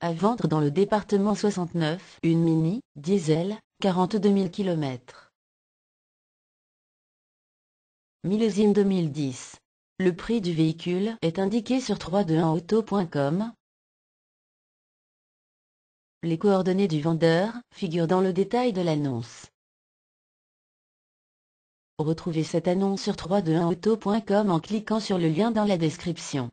À vendre dans le département 69, une Mini, diesel, 42 000 km. Millésime 2010. Le prix du véhicule est indiqué sur 321auto.com. Les coordonnées du vendeur figurent dans le détail de l'annonce. Retrouvez cette annonce sur 321auto.com en cliquant sur le lien dans la description.